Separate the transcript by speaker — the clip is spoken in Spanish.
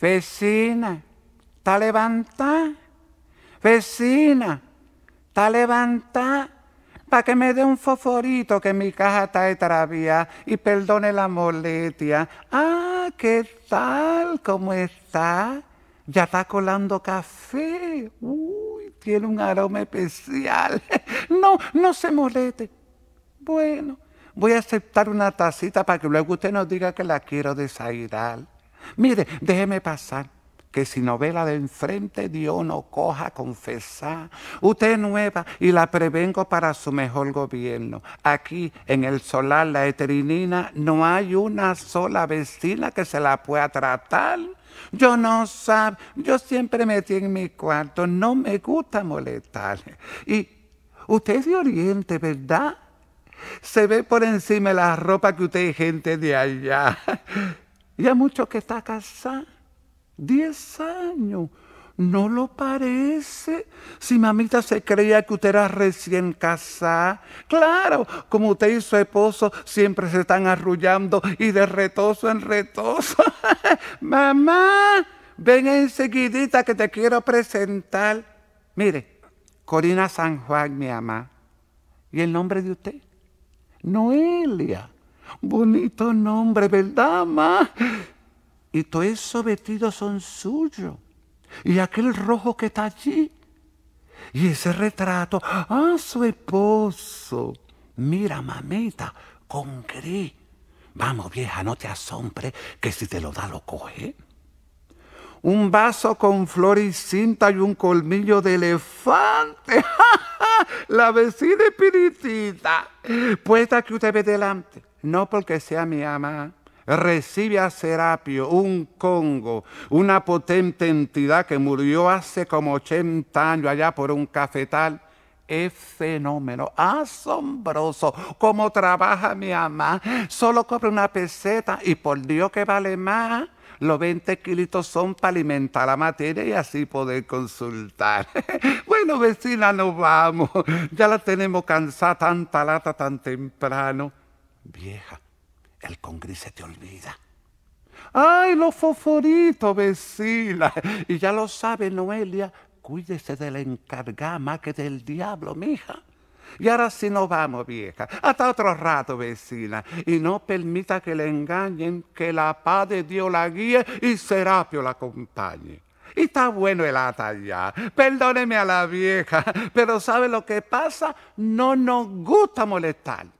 Speaker 1: Vecina, ¿está levanta? Vecina, ¿está levanta? Para que me dé un foforito que mi caja está traviá y perdone la molestia. Ah, ¿qué tal? ¿Cómo está? Ya está colando café. Uy, tiene un aroma especial. No, no se molete. Bueno, voy a aceptar una tacita para que luego usted nos diga que la quiero desairar. Mire, déjeme pasar. Que si no ve la de enfrente, Dios no coja confesar. Usted es nueva y la prevengo para su mejor gobierno. Aquí en el solar, la eterinina, no hay una sola vecina que se la pueda tratar. Yo no sab, yo siempre metí en mi cuarto, no me gusta molestar. Y usted es de Oriente, ¿verdad? Se ve por encima la ropa que usted gente de allá. Ya mucho que está casada. Diez años. No lo parece. Si mamita se creía que usted era recién casada, claro, como usted y su esposo siempre se están arrullando y de retoso en retoso. Mamá, ven enseguidita que te quiero presentar. Mire, Corina San Juan, mi mamá. ¿Y el nombre de usted? Noelia. Bonito nombre, ¿verdad, ma? Y todo eso vestidos son suyo. Y aquel rojo que está allí. Y ese retrato. Ah, su esposo. Mira, mamita, con gris. Vamos, vieja, no te asombre, que si te lo da, lo coge. Un vaso con flor y cinta y un colmillo de elefante. La vecina espiritita. Puesta que usted ve delante no porque sea mi ama, recibe a Serapio, un Congo, una potente entidad que murió hace como 80 años allá por un cafetal. Es fenómeno, asombroso, cómo trabaja mi mamá. Solo cobra una peseta y por Dios que vale más. Los 20 kilitos son para alimentar la materia y así poder consultar. bueno, vecina, nos vamos. Ya la tenemos cansada, tanta lata tan temprano. Vieja, el congri se te olvida. ¡Ay, los fosforitos, vecina! Y ya lo sabe, Noelia, cuídese del encargada más que del diablo, mija. Y ahora sí nos vamos, vieja. Hasta otro rato, vecina. Y no permita que le engañen, que la paz de Dios la guíe y Serapio la acompañe. Y está bueno el ata ya. Perdóneme a la vieja, pero ¿sabe lo que pasa? No nos gusta molestar.